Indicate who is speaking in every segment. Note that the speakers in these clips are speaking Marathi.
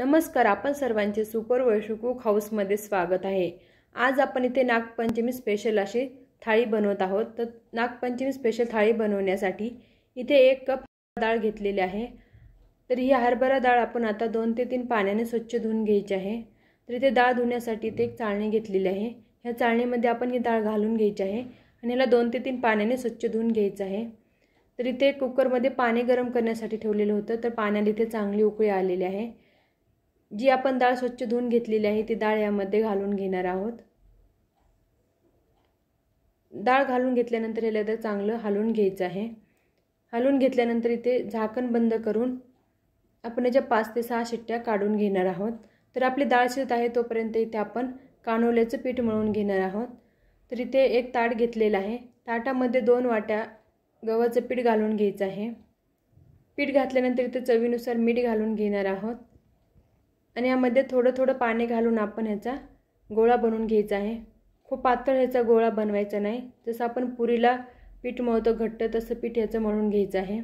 Speaker 1: नमस्कार आपण सर्वांचे सुपर वैशुकूक हाऊसमध्ये स्वागत आहे आज आपण इथे नागपंचमी स्पेशल अशी थाळी बनवत आहोत तर नागपंचमी स्पेशल थाळी बनवण्यासाठी इथे एक कप डाळ घेतलेली आहे तर ही हरभरा डाळ आपण आता दोन ते तीन पाण्याने स्वच्छ धुवून घ्यायची आहे तर इथे डाळ धुण्यासाठी इथे एक चाळणी घेतलेली आहे ह्या चाळणीमध्ये आपण ही डाळ घालून घ्यायची आहे आणि ह्याला दोन ते तीन पाण्याने स्वच्छ धुवून घ्यायचं आहे तर इथे कुकरमध्ये पाणी गरम करण्यासाठी ठेवलेलं होतं तर पाण्याला इथे चांगली उकळी आलेली आहे जी आपण डाळ स्वच्छ धुवून घेतलेली आहे ती डाळ यामध्ये घालून घेणार आहोत डाळ घालून घेतल्यानंतर याला तर चांगलं हलवून घ्यायचं आहे हलवून घेतल्यानंतर इथे झाकण बंद करून आपण याच्या पाच ते सहा शिट्ट्या काढून घेणार आहोत तर आपली डाळ शिरत आहे तोपर्यंत इथे आपण कानोल्याचं पीठ मळून घेणार आहोत तर इथे एक ताट घेतलेलं आहे ताटामध्ये दोन वाट्या गव्हाचं पीठ घालून घ्यायचं आहे पीठ घातल्यानंतर इथे चवीनुसार मीठ घालून घेणार आहोत आणि यामध्ये थोडं थोडं पाणी घालून आपण ह्याचा गोळा बनवून घ्यायचा आहे खूप पातळ ह्याचा गोळा बनवायचा नाही जसं आपण पुरीला पीठ मळतो घट्ट तसं पीठ ह्याचं मळून घ्यायचं आहे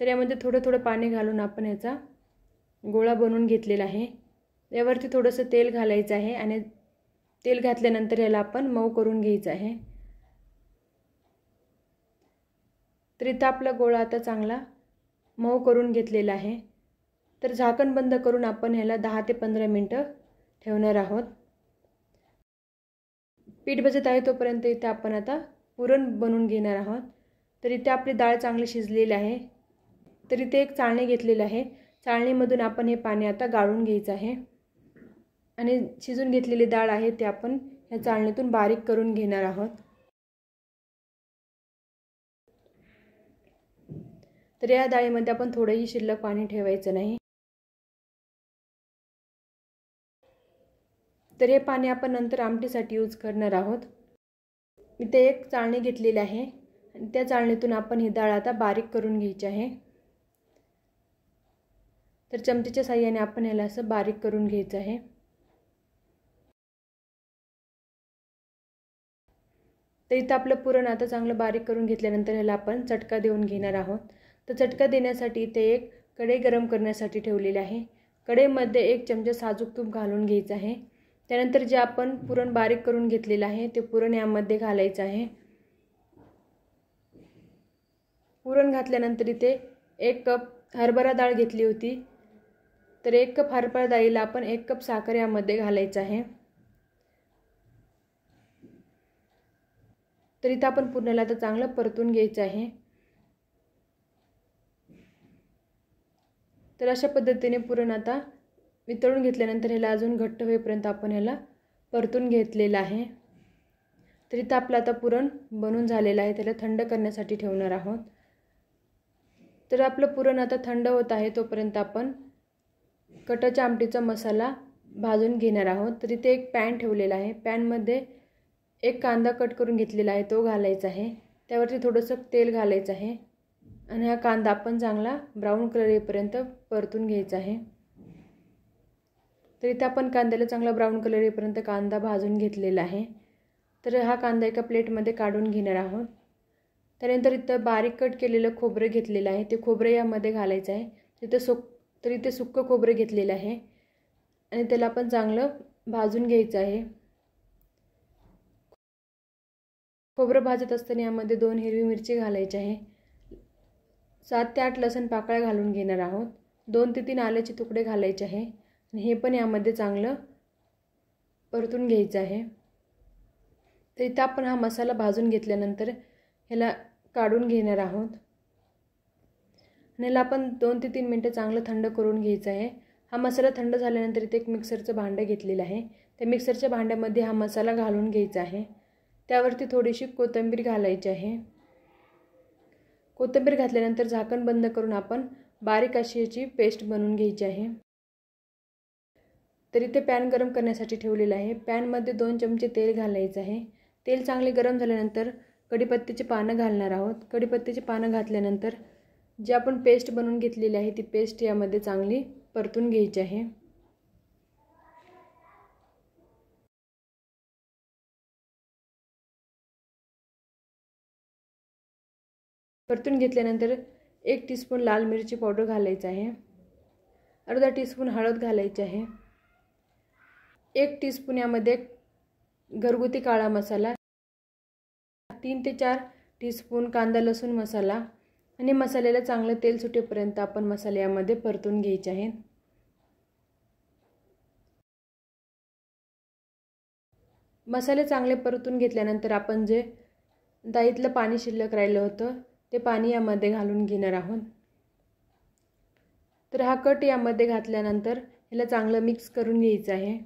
Speaker 1: तर यामध्ये थोडं थोडं पाणी घालून आपण ह्याचा गोळा बनवून घेतलेला आहे यावरती थोडंसं तेल घालायचं आहे आणि तेल घातल्यानंतर याला आपण मऊ करून घ्यायचं आहे तर इथं आपला गोळा आता चांगला मऊ करून घेतलेला आहे तर झाकण बंद करून आपण ह्याला दहा ते पंधरा मिनटं ठेवणार आहोत पीठ भजत आहे तोपर्यंत इथे आपण आता पुरण बनवून घेणार आहोत तर इथे आपली डाळ चांगली शिजलेली आहे तर इथे एक चाळणी घेतलेली आहे चाळणीमधून आपण हे पाणी आता गाळून घ्यायचं आहे आणि शिजून घेतलेली डाळ आहे ते आपण ह्या चाळणीतून बारीक करून घेणार आहोत तर या डाळीमध्ये आपण थोडंही शिल्लक पाणी ठेवायचं नाही तर हे पाणी आपण नंतर आमटीसाठी यूज करणार आहोत इथे एक चाळणी घेतलेली आहे आणि त्या चाळणीतून आपण ही डाळ आता बारीक करून घ्यायची आहे तर चमचेच्या साह्याने आपण ह्याला असं बारीक करून घ्यायचं आहे तर इथं आपलं पुरण आता चांगलं बारीक करून घेतल्यानंतर ह्याला आपण चटका देऊन घेणार आहोत तर चटका देण्यासाठी इथे एक कढई गरम करण्यासाठी ठेवलेले आहे कढईमध्ये एक चमचा साजूक तूप घालून घ्यायचं आहे त्यानंतर जे आपण पुरण बारीक करून घेतलेलं आहे ते पुरण यामध्ये घालायचं आहे पुरण घातल्यानंतर इथे एक कप हरभरा डाळ घेतली होती तर एक कप हरभरा डाळीला आपण एक कप साखर यामध्ये घालायचं आहे तर इथं आपण पुरणाला आता चांगलं परतून घ्यायचं आहे तर अशा पद्धतीने पुरण आता वितळून घेतल्यानंतर ह्याला अजून घट्ट होईपर्यंत आपण ह्याला परतून घेतलेलं आहे तरी तर आपलं आता पुरण बनून झालेलं आहे त्याला थंड करण्यासाठी ठेवणार आहोत तर आपलं पुरण आता थंड होत आहे तोपर्यंत आपण कटाच्या आमटीचा मसाला भाजून घेणार आहोत तर इथे एक पॅन ठेवलेला आहे पॅनमध्ये एक कांदा कट करून घेतलेला आहे तो घालायचा आहे त्यावरती थोडंसं तेल घालायचं आहे आणि हा कांदा आपण चांगला ब्राऊन कलर येईपर्यंत परतून घ्यायचा आहे तर इथं आपण कांद्याला चांगला ब्राऊन कलर येईपर्यंत कांदा भाजून घेतलेला आहे तर हा कांदा एका प्लेटमध्ये काढून घेणार आहोत त्यानंतर इथं बारीक कट केलेलं खोबरं घेतलेलं आहे ते खोबरं यामध्ये घालायचं आहे तिथं सुक तर इथे सुक्कं खोबरं घेतलेलं आहे आणि त्याला आपण चांगलं भाजून घ्यायचं आहे खोबरं भाजत असताना यामध्ये दोन हिरवी मिरची घालायची आहे सात ते आठ लसण पाकळ्या घालून घेणार आहोत दोन ते तीन आल्याचे तुकडे घालायचे आहे हे पण यामध्ये चांगलं परतून घ्यायचं आहे तर इथं आपण हा मसाला भाजून घेतल्यानंतर ह्याला काढून घेणार आहोत आणि ह्याला आपण दोन ते तीन मिनटं चांगलं थंड करून घ्यायचं आहे हा मसाला थंड झाल्यानंतर इथे एक मिक्सरचं भांडं घेतलेलं आहे त्या मिक्सरच्या भांड्यामध्ये हा मसाला घालून घ्यायचा आहे त्यावरती थोडीशी कोथिंबीर घालायची आहे कोथिंबीर घातल्यानंतर झाकण बंद करून आपण बारीक अशी याची पेस्ट बनवून घ्यायची आहे तर इथे पॅन गरम करण्यासाठी ठेवलेलं आहे पॅनमध्ये दोन चमचे तेल घालायचं आहे तेल चांगले गरम झाल्यानंतर कढीपत्त्याची पानं घालणार आहोत कढीपत्त्याची पानं घातल्यानंतर जी आपण पेस्ट बनवून घेतलेली आहे ती पेस्ट यामध्ये चांगली परतून घ्यायची आहे परतून घेतल्यानंतर एक टीस्पून लाल मिरची पावडर घालायचं आहे अर्धा टीस्पून हळद घालायची आहे एक टीस्पून यामध्ये घरगुती काळा मसाला तीन ते चार टीस्पून कांदा लसूण मसाला आणि मसाल्याला चांगलं तेल सुटेपर्यंत आपण मसाले यामध्ये परतून घ्यायचे आहेत मसाले चांगले परतून घेतल्यानंतर आपण जे दाईतलं पाणी शिल्लक राहिलं होतं ते पाणी यामध्ये घालून घेणार आहोत तर हा कट यामध्ये घातल्यानंतर ह्याला चांगलं मिक्स करून घ्यायचं आहे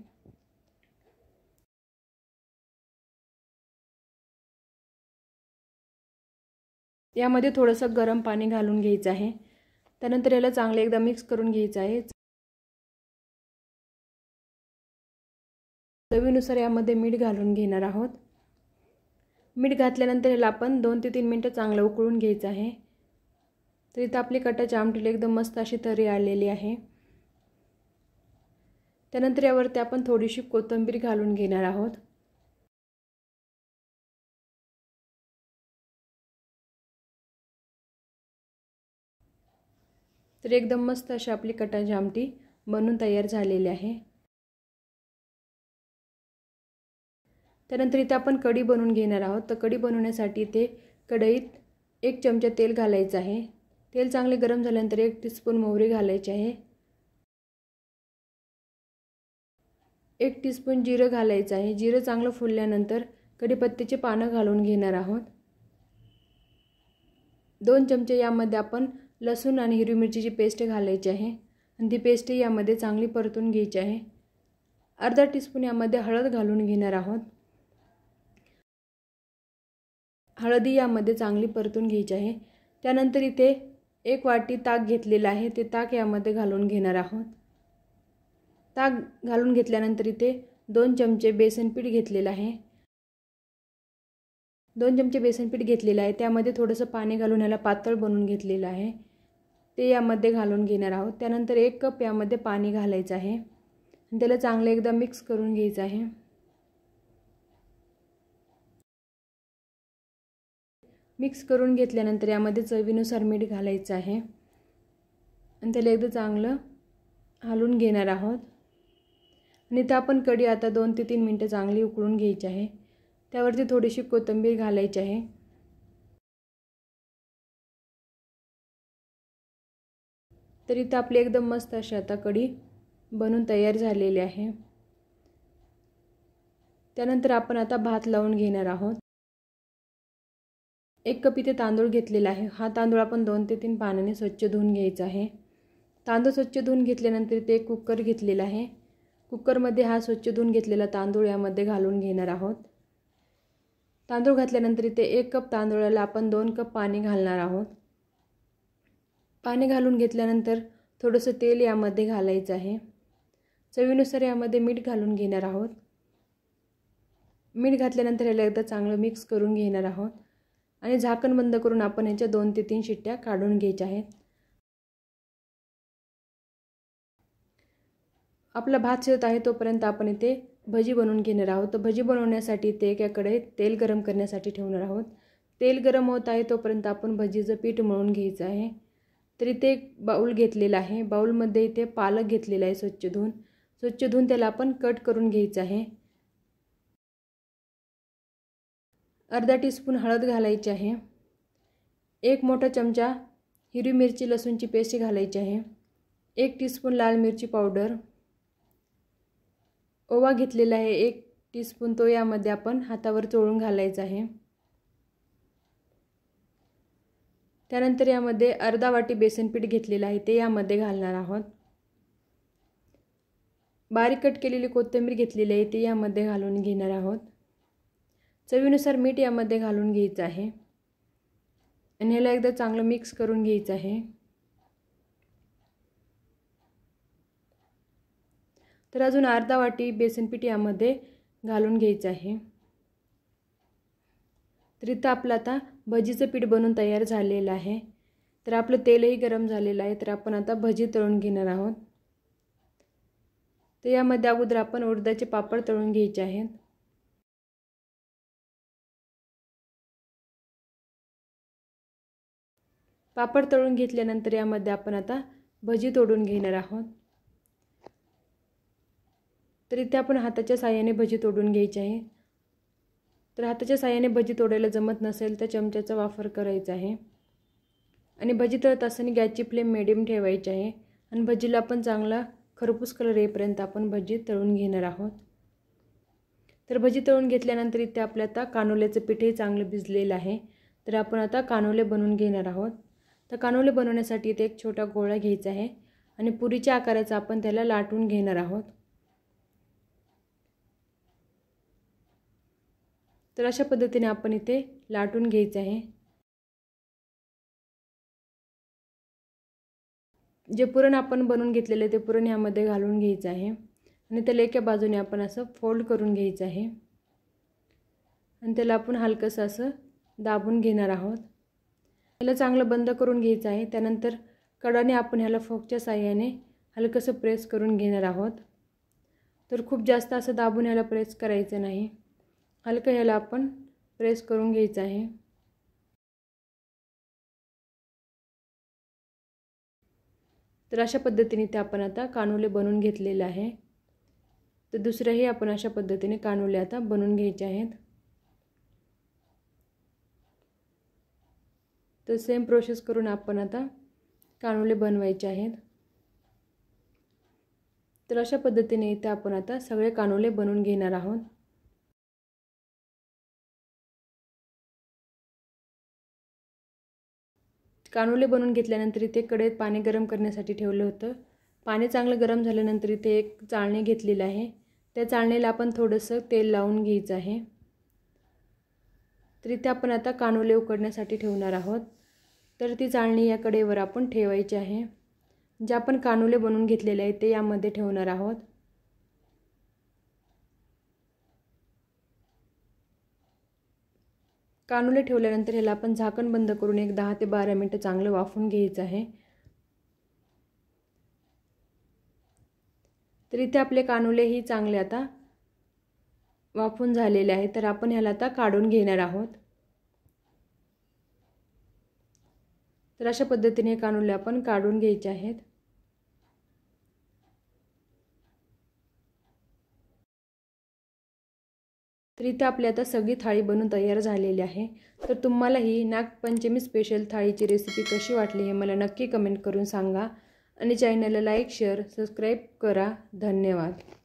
Speaker 2: यामध्ये थोडंसं गरम पाणी घालून घ्यायचं आहे त्यानंतर याला चांगले एकदा मिक्स करून घ्यायचं आहे
Speaker 1: चवीनुसार यामध्ये मीठ घालून घेणार आहोत मीठ घातल्यानंतर याला आपण दोन ते तीन मिनटं चांगलं उकळून घ्यायचं आहे तर इथं आपली कटाची आमटीला एकदम मस्त अशी तरी आलेली आहे त्यानंतर यावरती आपण थोडीशी कोथिंबीर घालून घेणार आहोत
Speaker 2: तर एकदम मस्त अशी आपली कटाची आमटी बनून
Speaker 1: तयार झालेली आहे त्यानंतर इथे आपण कढी बनवून घेणार आहोत तर कढी बनवण्यासाठी इथे कढईत एक चमचा तेल घालायचं आहे तेल चांगले गरम झाल्यानंतर एक टीस्पून मोहरी घालायची आहे एक टीस्पून जिरं घालायचं आहे जिरं चांगलं फुलल्यानंतर कढीपत्त्याचे पानं घालून घेणार आहोत दोन चमचे यामध्ये आपण लसूण आणि हिरवी मिरचीची पेस्ट घालायची आहे आणि ती पेस्ट यामध्ये चांगली परतून घ्यायची आहे अर्धा टीस्पून यामध्ये हळद घालून घेणार आहोत हळदी यामध्ये चांगली परतून घ्यायची आहे त्यानंतर इथे एक वाटी ताक घेतलेलं आहे ते ताक यामध्ये घालून घेणार आहोत ताक घालून घेतल्यानंतर इथे दोन चमचे बेसनपीठ घेतलेलं आहे दोन चमचे बेसनपीठ घेतलेलं आहे त्यामध्ये थोडंसं पाणी घालून याला पातळ बनवून घेतलेलं आहे ते यामध्ये घालून घेणार आहोत त्यानंतर एक कप यामध्ये पाणी घालायचं आहे आणि त्याला चांगलं एकदा मिक्स करून घ्यायचं आहे मिक्स करून घेतल्यानंतर यामध्ये चवीनुसार मीठ घालायचं आहे आणि त्याला एकदा चांगलं हलवून घेणार आहोत आणि त्या आपण कढी आता दोन ते तीन मिनटं चांगली उकळून घ्यायची आहे त्यावरती थोडीशी कोथिंबीर घालायची आहे तर इथं आपली एकदम मस्त अशी आता कढी बनून तयार झालेली आहे त्यानंतर आपण आता भात लावून घेणार आहोत एक कप इथे तांदूळ घेतलेला आहे हा तांदूळ आपण दोन ते तीन पाण्याने स्वच्छ धुवून घ्यायचा आहे तांदूळ स्वच्छ धुवून घेतल्यानंतर इथे एक कुकर घेतलेला आहे कुकरमध्ये हा स्वच्छ धुवून घेतलेला तांदूळ यामध्ये घालून घेणार आहोत तांदूळ घातल्यानंतर इथे एक कप तांदूळाला आपण दोन कप पाणी घालणार आहोत पाणी घालून घेतल्यानंतर थोडंसं तेल यामध्ये घालायचं आहे चवीनुसार यामध्ये मीठ घालून घेणार आहोत मीठ घातल्यानंतर याला एकदा चांगलं मिक्स करून घेणार आहोत आणि झाकण बंद करून आपण याच्या दोन ते तीन शिट्ट्या काढून घ्यायच्या आहेत आपला भात शिरत आहे तोपर्यंत आपण इथे भजी बनवून घेणार आहोत तर भजी बनवण्यासाठी ते एकाकडे तेल गरम करण्यासाठी ठेवणार आहोत तेल गरम होत आहे तोपर्यंत आपण भजीचं पीठ मळून घ्यायचं आहे तर इथे एक बाऊल घेतलेला आहे बाऊलमध्ये इथे पालक घेतलेला आहे स्वच्छ धुवून स्वच्छ धुवून त्याला आपण कट करून घ्यायचं आहे अर्धा टीस्पून हळद घालायची आहे एक मोठा चमचा हिरवी मिरची लसूणची पेस्ट घालायची आहे एक टीस्पून लाल मिरची पावडर ओवा घेतलेला आहे एक टीस्पून तो यामध्ये आपण हातावर चोळून घालायचा आहे त्यानंतर यामध्ये अर्धा वाटी बेसनपीठ घेतलेलं आहे ते यामध्ये घालणार आहोत बारीक कट केलेली कोथिंबीर घेतलेली आहे ते यामध्ये घालून घेणार आहोत चवीनुसार मीठ यामध्ये घालून घ्यायचं आहे आणि ह्याला एकदा चांगलं मिक्स करून घ्यायचं आहे तर अजून अर्धा वाटी बेसनपीठ यामध्ये घालून घ्यायचं आहे तर इथं आपलं आता भजीचं पीठ बनून तयार झालेलं आहे तर आपलं तेलही गरम झालेलं आहे तर आपण आता भजी तळून घेणार आहोत तर यामध्ये अगोदर आपण उडदाचे पापड तळून घ्यायचे आहेत पापड तळून घेतल्यानंतर यामध्ये आपण आता भजी तोडून घेणार आहोत तर इथे आपण हाताच्या साह्याने भजी तोडून घ्यायची आहे तर हाताच्या साह्याने भजी तोडायला जमत नसेल तर चमच्याचा वापर करायचा आहे आणि भजी तळत असताना गॅसची फ्लेम मिडियम ठेवायची आहे आणि भजीला आपण चांगला खरपूस कलर येईपर्यंत आपण भजी तळून घेणार आहोत तर भजी तळून घेतल्यानंतर इथे आपल्या आता कानोल्याचं पिठही चांगलं भिजलेलं आहे तर आपण आता कानोले बनवून घेणार आहोत तर कानोले बनवण्यासाठी इथे एक छोटा गोळा घ्यायचा आहे आणि पुरीच्या आकाराचा आपण त्याला लाटून घेणार आहोत तर अशा पद्धतीने आपण इथे लाटून घ्यायचं आहे जे पुरण आपण बनवून घेतलेले ते पुरण ह्यामध्ये घालून घ्यायचं आहे आणि त्याला एका बाजूने आपण असं फोल्ड करून घ्यायचं आहे आणि त्याला आपण हलकंसं असं दाबून घेणार आहोत त्याला चांगलं बंद करून घ्यायचं आहे त्यानंतर कडाने आपण ह्याला फोकच्या साह्याने हलकंसं प्रेस करून घेणार आहोत तर खूप जास्त असं दाबून ह्याला प्रेस करायचं नाही हलकं ह्याला आपण प्रेस करून घ्यायचं आहे तर अशा पद्धतीने ते आपण आता कानुले बनवून घेतलेले आहे तर दुसऱ्याही आपण अशा पद्धतीने कानुले आता बनवून घ्यायचे आहेत तर सेम प्रोसेस करून आपण आता कानुले बनवायचे आहेत तर अशा पद्धतीने इथे आपण आता सगळे कानुले बनवून घेणार आहोत कानोले बनवून घेतल्यानंतर इथे कडेत पाणी गरम करण्यासाठी ठेवलं होतं पाणी चांगलं गरम झाल्यानंतर इथे एक चाळणी घेतलेली आहे त्या चाळणीला आपण थोडंसं तेल लावून घ्यायचं आहे तर इथे आपण आता कानोले उकडण्यासाठी ठेवणार आहोत तर ती चाळणी या कडेवर आपण ठेवायची आहे जे आपण कानोले बनवून घेतलेले आहे ते यामध्ये ठेवणार आहोत कानुले ठेवल्यानंतर ह्याला आपण झाकण बंद करून एक दहा ते बारा मिनटं चांगलं वाफून घ्यायचं आहे तर इथे आपले ही चांगले आता वाफून झालेले आहे तर आपण ह्याला आता काढून घेणार आहोत तर अशा पद्धतीने हे कानुले आपण काढून घ्यायचे आहेत तर इथं आपली आता सगळी थाळी बनून तयार झालेली आहे तर तुम्हाला ही नागपंचमी स्पेशल थाळीची रेसिपी कशी वाटली हे मला नक्की कमेंट करून सांगा आणि चॅनलला लाईक शेअर सबस्क्राईब करा
Speaker 2: धन्यवाद